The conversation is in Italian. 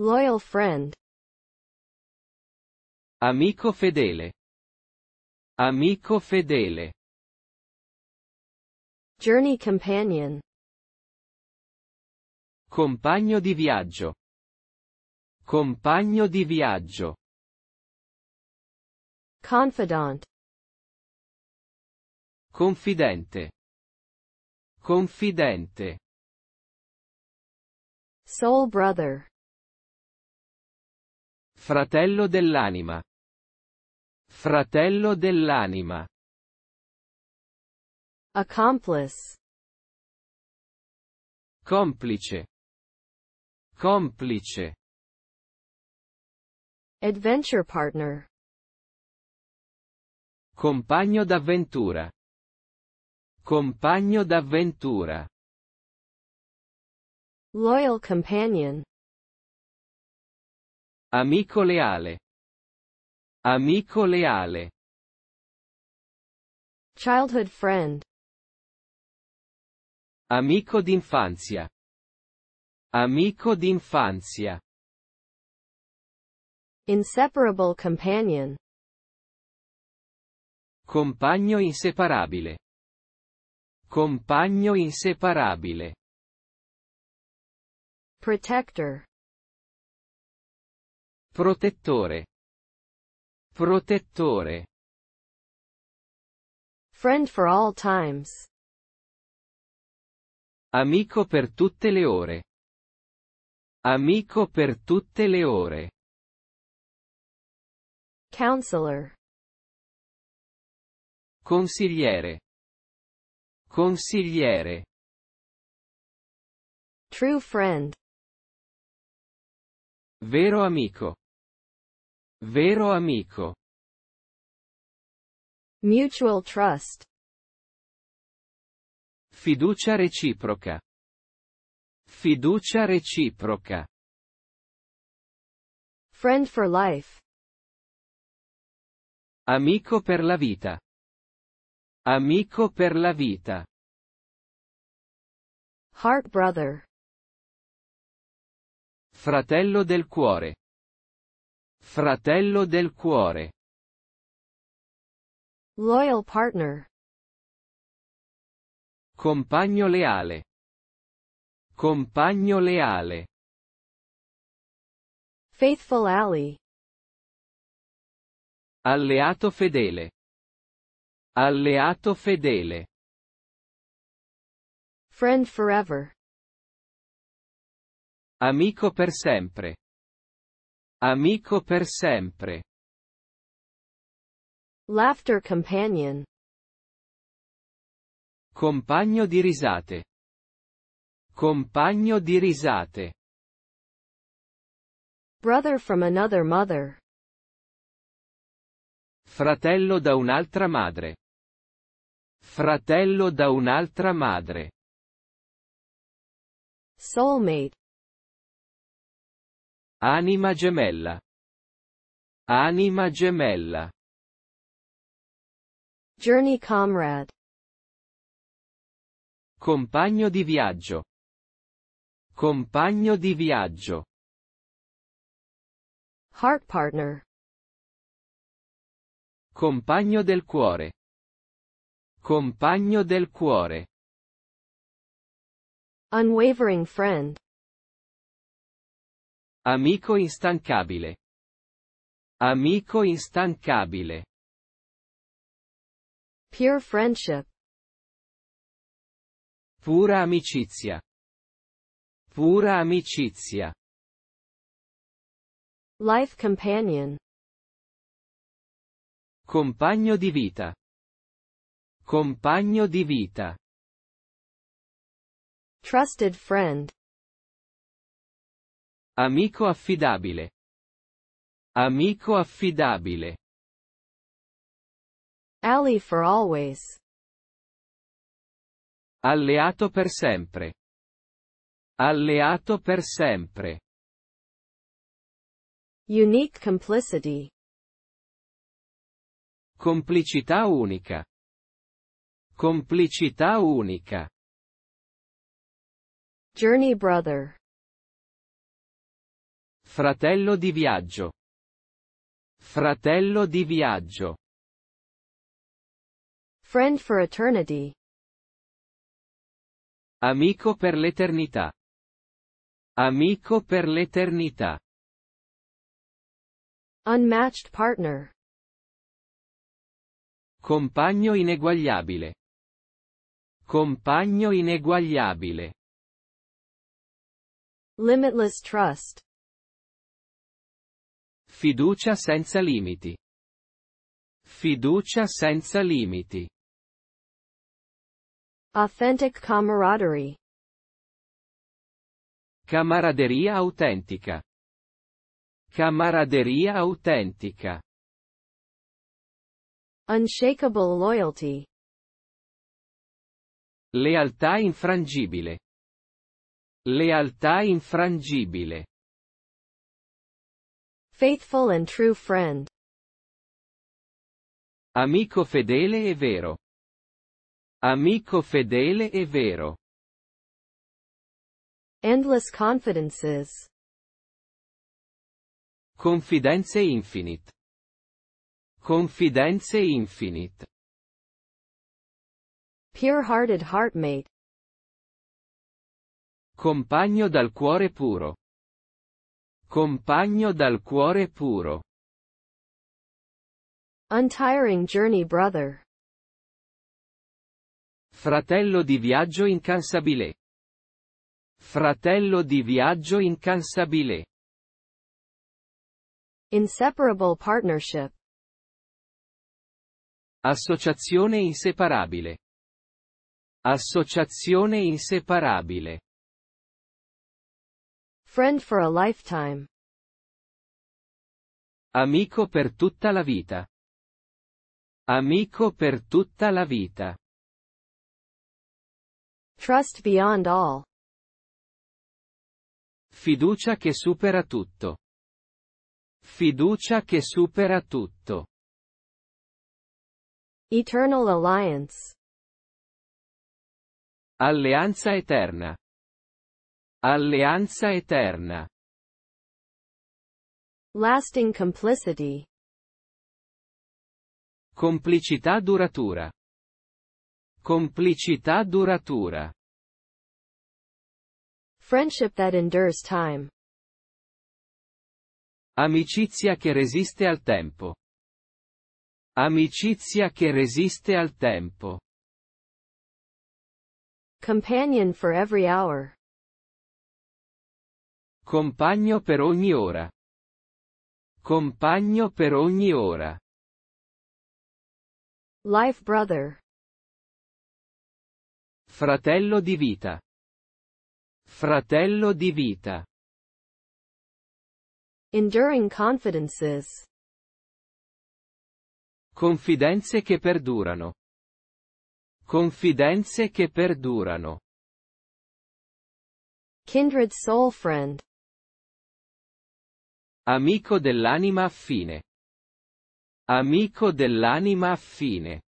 Loyal friend. Amico fedele. Amico fedele. Journey companion. Compagno di viaggio. Compagno di viaggio. Confidant. Confidente. Confidente. Soul brother. Fratello dell'anima. Fratello dell'anima. Accomplice. Complice. Complice. Adventure partner. Compagno d'avventura. Compagno d'avventura. Loyal companion. Amico leale. Amico leale. Childhood friend. Amico d'infanzia. Amico d'infanzia. Inseparable companion. Compagno inseparabile. Compagno inseparabile. Protector. Protettore. Protettore. Friend for all times. Amico per tutte le ore. Amico per tutte le ore. Counselor. Consigliere. Consigliere. True friend. Vero amico. Vero amico. Mutual trust. Fiducia reciproca. Fiducia reciproca. Friend for life. Amico per la vita. Amico per la vita. Heart brother. Fratello del cuore. Fratello del cuore. Loyal partner. Compagno leale. Compagno leale. Faithful ally. Alleato fedele. Alleato fedele. Friend forever. Amico per sempre. Amico per sempre. Laughter companion. Compagno di risate. Compagno di risate. Brother from another mother. Fratello da un'altra madre. Fratello da un'altra madre. Soulmate. Anima gemella. Anima gemella. Journey comrade. Compagno di viaggio. Compagno di viaggio. Heart partner. Compagno del cuore. Compagno del cuore. Unwavering friend. Amico instancabile. Amico instancabile. Pure friendship. Pura amicizia. Pura amicizia. Life companion. Compagno di vita. Compagno di vita. Trusted friend. Amico affidabile. Amico affidabile. Ally for always. Alleato per sempre. Alleato per sempre. Unique complicity. Complicità unica. Complicità unica. Journey brother. Fratello di viaggio. Fratello di viaggio. Friend for eternity. Amico per l'eternità. Amico per l'eternità. Unmatched partner. Compagno ineguagliabile. Compagno ineguagliabile. Limitless trust. Fiducia senza limiti. Fiducia senza limiti. Authentic camaraderie. Camaraderia autentica. Camaraderia autentica. Unshakable loyalty. Lealtà infrangibile. Lealtà infrangibile. Faithful and true friend. Amico fedele e vero. Amico fedele e vero. Endless confidences. Confidenze infinite. Confidenze infinite. Pure-hearted heartmate. Compagno dal cuore puro. Compagno dal cuore puro. Untiring journey brother. Fratello di viaggio incansabile. Fratello di viaggio incansabile. Inseparable partnership. Associazione inseparabile. Associazione inseparabile. Friend for a lifetime. Amico per tutta la vita. Amico per tutta la vita. Trust beyond all. Fiducia che supera tutto. Fiducia che supera tutto. Eternal Alliance. Alleanza eterna. Alleanza eterna. Lasting complicity. Complicità duratura. Complicità duratura. Friendship that endures time. Amicizia che resiste al tempo. Amicizia che resiste al tempo. Companion for every hour. Compagno per ogni ora. Compagno per ogni ora. Life brother. Fratello di vita. Fratello di vita. Enduring confidences. Confidenze che perdurano. Confidenze che perdurano. Kindred soul friend. Amico dell'anima affine. Amico dell'anima affine.